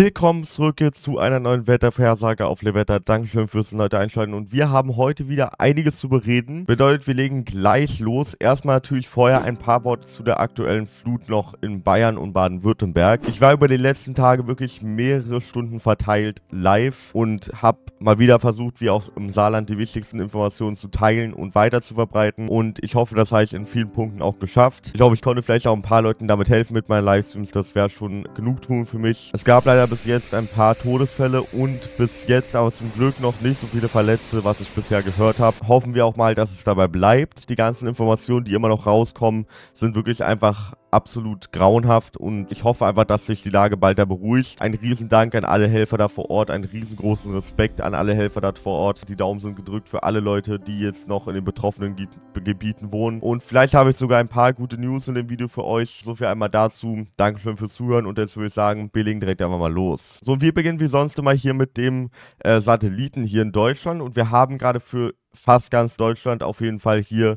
Willkommen zurück jetzt zu einer neuen Wettervorhersage auf Lewetter. Dankeschön fürs heute einschalten und wir haben heute wieder einiges zu bereden. Bedeutet, wir legen gleich los. Erstmal natürlich vorher ein paar Worte zu der aktuellen Flut noch in Bayern und Baden-Württemberg. Ich war über die letzten Tage wirklich mehrere Stunden verteilt live und habe mal wieder versucht, wie auch im Saarland, die wichtigsten Informationen zu teilen und weiter zu verbreiten. Und ich hoffe, das habe ich in vielen Punkten auch geschafft. Ich hoffe, ich konnte vielleicht auch ein paar Leuten damit helfen mit meinen Livestreams. Das wäre schon genug tun für mich. Es gab leider bis jetzt ein paar Todesfälle und bis jetzt aber zum Glück noch nicht so viele Verletzte, was ich bisher gehört habe. Hoffen wir auch mal, dass es dabei bleibt. Die ganzen Informationen, die immer noch rauskommen, sind wirklich einfach absolut grauenhaft und ich hoffe einfach, dass sich die Lage bald da beruhigt. Ein Riesendank an alle Helfer da vor Ort, einen riesengroßen Respekt an alle Helfer da vor Ort. Die Daumen sind gedrückt für alle Leute, die jetzt noch in den betroffenen Gebieten wohnen. Und vielleicht habe ich sogar ein paar gute News in dem Video für euch. So viel einmal dazu. Dankeschön fürs Zuhören und jetzt würde ich sagen, wir legen direkt einfach mal los. So, wir beginnen wie sonst immer hier mit dem äh, Satelliten hier in Deutschland und wir haben gerade für fast ganz Deutschland auf jeden Fall hier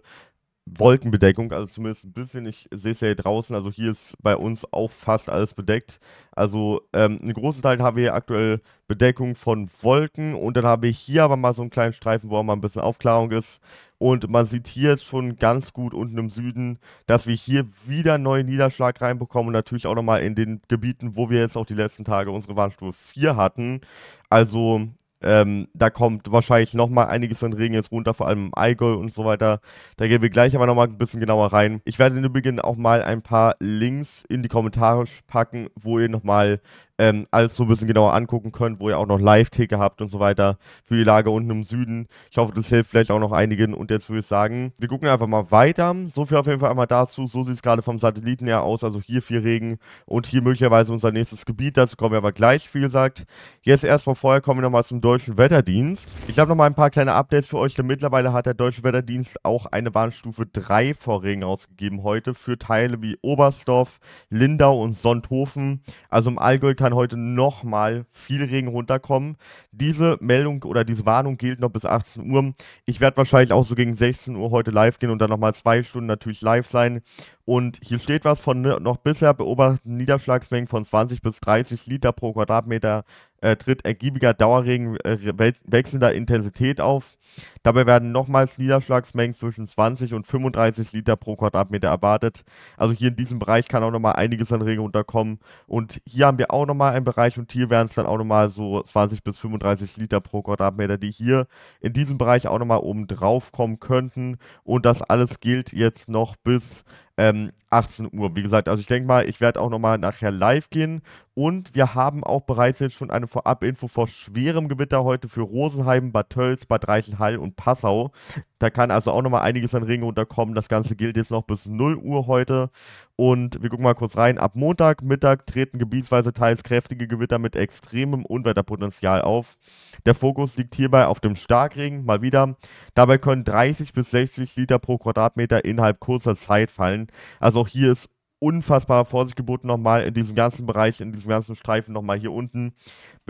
Wolkenbedeckung, also zumindest ein bisschen. Ich sehe es ja hier draußen, also hier ist bei uns auch fast alles bedeckt. Also ähm, einen großen Teil haben wir hier aktuell Bedeckung von Wolken und dann habe ich hier aber mal so einen kleinen Streifen, wo auch mal ein bisschen Aufklärung ist. Und man sieht hier jetzt schon ganz gut unten im Süden, dass wir hier wieder einen neuen Niederschlag reinbekommen und natürlich auch nochmal in den Gebieten, wo wir jetzt auch die letzten Tage unsere Warnstufe 4 hatten. Also ähm, da kommt wahrscheinlich nochmal einiges an Regen jetzt runter, vor allem im Allgäu und so weiter. Da gehen wir gleich aber nochmal ein bisschen genauer rein. Ich werde im Übrigen auch mal ein paar Links in die Kommentare packen, wo ihr nochmal ähm, alles so ein bisschen genauer angucken könnt, wo ihr auch noch Live-Ticker habt und so weiter für die Lage unten im Süden. Ich hoffe, das hilft vielleicht auch noch einigen. Und jetzt würde ich sagen, wir gucken einfach mal weiter. So viel auf jeden Fall einmal dazu. So sieht es gerade vom Satelliten her aus. Also hier viel Regen und hier möglicherweise unser nächstes Gebiet. Dazu kommen wir aber gleich, wie gesagt. Jetzt erstmal vorher kommen wir nochmal zum Deutschen. Deutschen Wetterdienst. Ich habe noch mal ein paar kleine Updates für euch, denn mittlerweile hat der Deutsche Wetterdienst auch eine Warnstufe 3 vor Regen rausgegeben heute für Teile wie Oberstdorf, Lindau und Sonthofen. Also im Allgäu kann heute noch mal viel Regen runterkommen. Diese Meldung oder diese Warnung gilt noch bis 18 Uhr. Ich werde wahrscheinlich auch so gegen 16 Uhr heute live gehen und dann noch mal zwei Stunden natürlich live sein. Und hier steht was von ne, noch bisher beobachteten Niederschlagsmengen von 20 bis 30 Liter pro Quadratmeter äh, tritt ergiebiger Dauerregen äh, wechselnder Intensität auf. Dabei werden nochmals Niederschlagsmengen zwischen 20 und 35 Liter pro Quadratmeter erwartet. Also hier in diesem Bereich kann auch nochmal einiges an Regen unterkommen. Und hier haben wir auch nochmal einen Bereich und hier wären es dann auch nochmal so 20 bis 35 Liter pro Quadratmeter, die hier in diesem Bereich auch nochmal oben drauf kommen könnten. Und das alles gilt jetzt noch bis ähm, 18 Uhr. Wie gesagt, also ich denke mal, ich werde auch nochmal nachher live gehen. Und wir haben auch bereits jetzt schon eine Vorab-Info vor schwerem Gewitter heute für Rosenheim, Bad Tölz, Bad Reichenhall und Passau. Da kann also auch nochmal einiges an Ringen runterkommen. Das Ganze gilt jetzt noch bis 0 Uhr heute. Und wir gucken mal kurz rein. Ab Montag, Mittag treten gebietsweise teils kräftige Gewitter mit extremem Unwetterpotenzial auf. Der Fokus liegt hierbei auf dem Starkregen, mal wieder. Dabei können 30 bis 60 Liter pro Quadratmeter innerhalb kurzer Zeit fallen. Also auch hier ist unfassbare Vorsicht geboten nochmal in diesem ganzen Bereich, in diesem ganzen Streifen nochmal hier unten.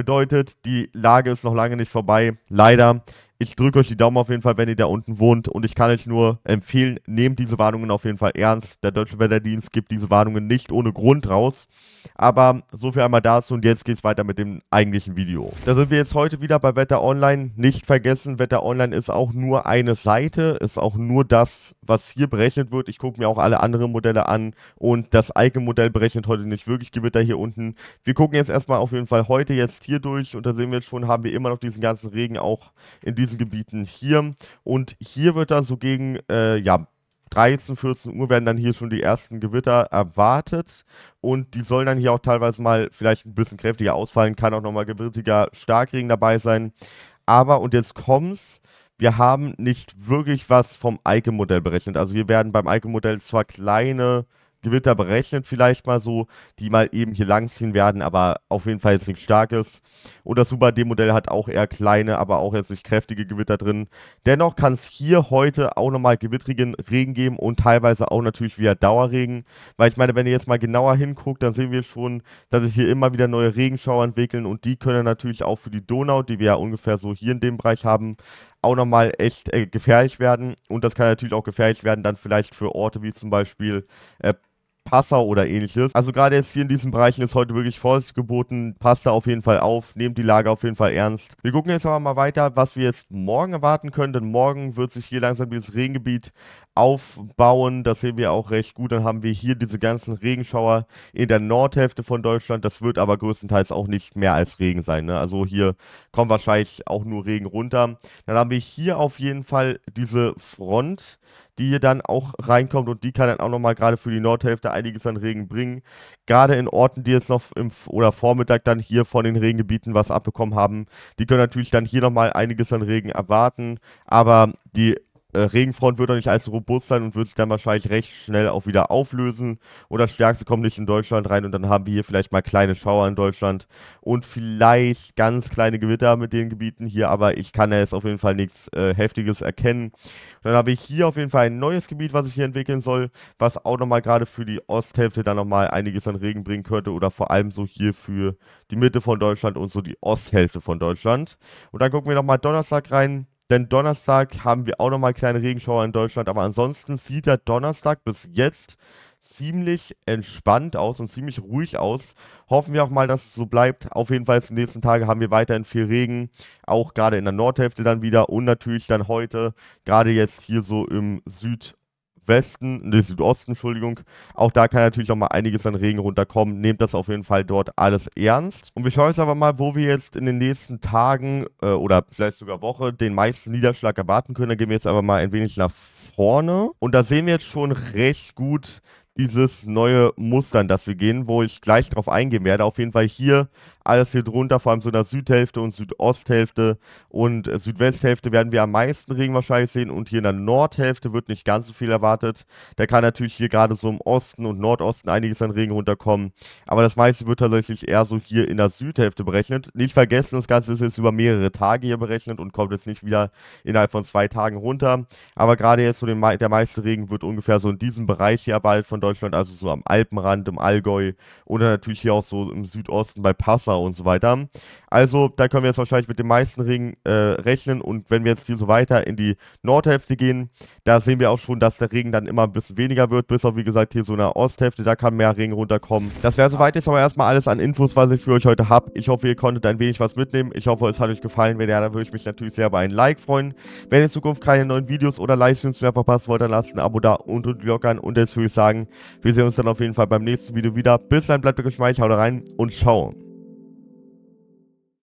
Bedeutet, die Lage ist noch lange nicht vorbei. Leider. Ich drücke euch die Daumen auf jeden Fall, wenn ihr da unten wohnt. Und ich kann euch nur empfehlen, nehmt diese Warnungen auf jeden Fall ernst. Der Deutsche Wetterdienst gibt diese Warnungen nicht ohne Grund raus. Aber so viel einmal dazu und jetzt geht es weiter mit dem eigentlichen Video. Da sind wir jetzt heute wieder bei Wetter Online. Nicht vergessen, Wetter Online ist auch nur eine Seite, ist auch nur das, was hier berechnet wird. Ich gucke mir auch alle anderen Modelle an und das Icon-Modell berechnet heute nicht wirklich Gewitter hier unten. Wir gucken jetzt erstmal auf jeden Fall heute jetzt hier hier durch und da sehen wir jetzt schon, haben wir immer noch diesen ganzen Regen auch in diesen Gebieten hier. Und hier wird dann so gegen, äh, ja, 13, 14 Uhr werden dann hier schon die ersten Gewitter erwartet und die sollen dann hier auch teilweise mal vielleicht ein bisschen kräftiger ausfallen, kann auch nochmal gewittiger Starkregen dabei sein. Aber, und jetzt kommt's, wir haben nicht wirklich was vom Eike-Modell berechnet. Also wir werden beim Eike-Modell zwar kleine Gewitter berechnet vielleicht mal so, die mal eben hier langziehen werden, aber auf jeden Fall jetzt nichts Starkes. Und das Super D-Modell hat auch eher kleine, aber auch jetzt nicht kräftige Gewitter drin. Dennoch kann es hier heute auch nochmal gewittrigen Regen geben und teilweise auch natürlich wieder Dauerregen, weil ich meine, wenn ihr jetzt mal genauer hinguckt, dann sehen wir schon, dass sich hier immer wieder neue Regenschauer entwickeln und die können natürlich auch für die Donau, die wir ja ungefähr so hier in dem Bereich haben, auch nochmal echt äh, gefährlich werden. Und das kann natürlich auch gefährlich werden dann vielleicht für Orte wie zum Beispiel äh, Passau oder ähnliches. Also gerade jetzt hier in diesen Bereichen ist heute wirklich Vorsicht geboten. Passt da auf jeden Fall auf, nehmt die Lage auf jeden Fall ernst. Wir gucken jetzt aber mal weiter, was wir jetzt morgen erwarten können, denn morgen wird sich hier langsam dieses Regengebiet aufbauen. Das sehen wir auch recht gut. Dann haben wir hier diese ganzen Regenschauer in der Nordhälfte von Deutschland. Das wird aber größtenteils auch nicht mehr als Regen sein. Ne? Also hier kommt wahrscheinlich auch nur Regen runter. Dann haben wir hier auf jeden Fall diese Front die hier dann auch reinkommt und die kann dann auch nochmal gerade für die Nordhälfte einiges an Regen bringen. Gerade in Orten, die jetzt noch im oder Vormittag dann hier von den Regengebieten was abbekommen haben, die können natürlich dann hier nochmal einiges an Regen erwarten, aber die äh, Regenfront wird doch nicht allzu robust sein und wird sich dann wahrscheinlich recht schnell auch wieder auflösen. Oder Stärkste kommt nicht in Deutschland rein und dann haben wir hier vielleicht mal kleine Schauer in Deutschland und vielleicht ganz kleine Gewitter mit den Gebieten hier, aber ich kann da jetzt auf jeden Fall nichts äh, Heftiges erkennen. Und dann habe ich hier auf jeden Fall ein neues Gebiet, was ich hier entwickeln soll, was auch nochmal gerade für die Osthälfte dann nochmal einiges an Regen bringen könnte oder vor allem so hier für die Mitte von Deutschland und so die Osthälfte von Deutschland. Und dann gucken wir nochmal Donnerstag rein denn Donnerstag haben wir auch nochmal kleine Regenschauer in Deutschland. Aber ansonsten sieht der Donnerstag bis jetzt ziemlich entspannt aus und ziemlich ruhig aus. Hoffen wir auch mal, dass es so bleibt. Auf jeden Fall, die nächsten Tage haben wir weiterhin viel Regen, auch gerade in der Nordhälfte dann wieder und natürlich dann heute, gerade jetzt hier so im Süd- Westen, nee, Südosten, Entschuldigung. Auch da kann natürlich noch mal einiges an Regen runterkommen. Nehmt das auf jeden Fall dort alles ernst. Und wir schauen jetzt aber mal, wo wir jetzt in den nächsten Tagen äh, oder vielleicht sogar Woche den meisten Niederschlag erwarten können. Da gehen wir jetzt aber mal ein wenig nach vorne. Und da sehen wir jetzt schon recht gut dieses neue Muster, an das wir gehen, wo ich gleich drauf eingehen werde. Auf jeden Fall hier alles hier drunter, vor allem so in der Südhälfte und Südosthälfte und äh, Südwesthälfte werden wir am meisten Regen wahrscheinlich sehen und hier in der Nordhälfte wird nicht ganz so viel erwartet. Da kann natürlich hier gerade so im Osten und Nordosten einiges an Regen runterkommen, aber das meiste wird tatsächlich eher so hier in der Südhälfte berechnet. Nicht vergessen, das Ganze ist jetzt über mehrere Tage hier berechnet und kommt jetzt nicht wieder innerhalb von zwei Tagen runter, aber gerade jetzt so den, der meiste Regen wird ungefähr so in diesem Bereich hier bald von Deutschland, also so am Alpenrand, im Allgäu oder natürlich hier auch so im Südosten bei Passau Wasser und so weiter. Also da können wir jetzt wahrscheinlich mit den meisten Regen äh, rechnen und wenn wir jetzt hier so weiter in die Nordhälfte gehen, da sehen wir auch schon, dass der Regen dann immer ein bisschen weniger wird, bis auf wie gesagt hier so in der Osthälfte, da kann mehr Regen runterkommen. Das wäre soweit jetzt aber erstmal alles an Infos, was ich für euch heute habe. Ich hoffe, ihr konntet ein wenig was mitnehmen. Ich hoffe, es hat euch gefallen. Wenn ja, dann würde ich mich natürlich sehr über ein Like freuen. Wenn ihr in Zukunft keine neuen Videos oder Livestreams mehr verpasst wollt, dann lasst ein Abo da und die Glocke und jetzt würde ich sagen, wir sehen uns dann auf jeden Fall beim nächsten Video wieder. Bis dann, bleibt euch geschmeichelt, haut rein und ciao.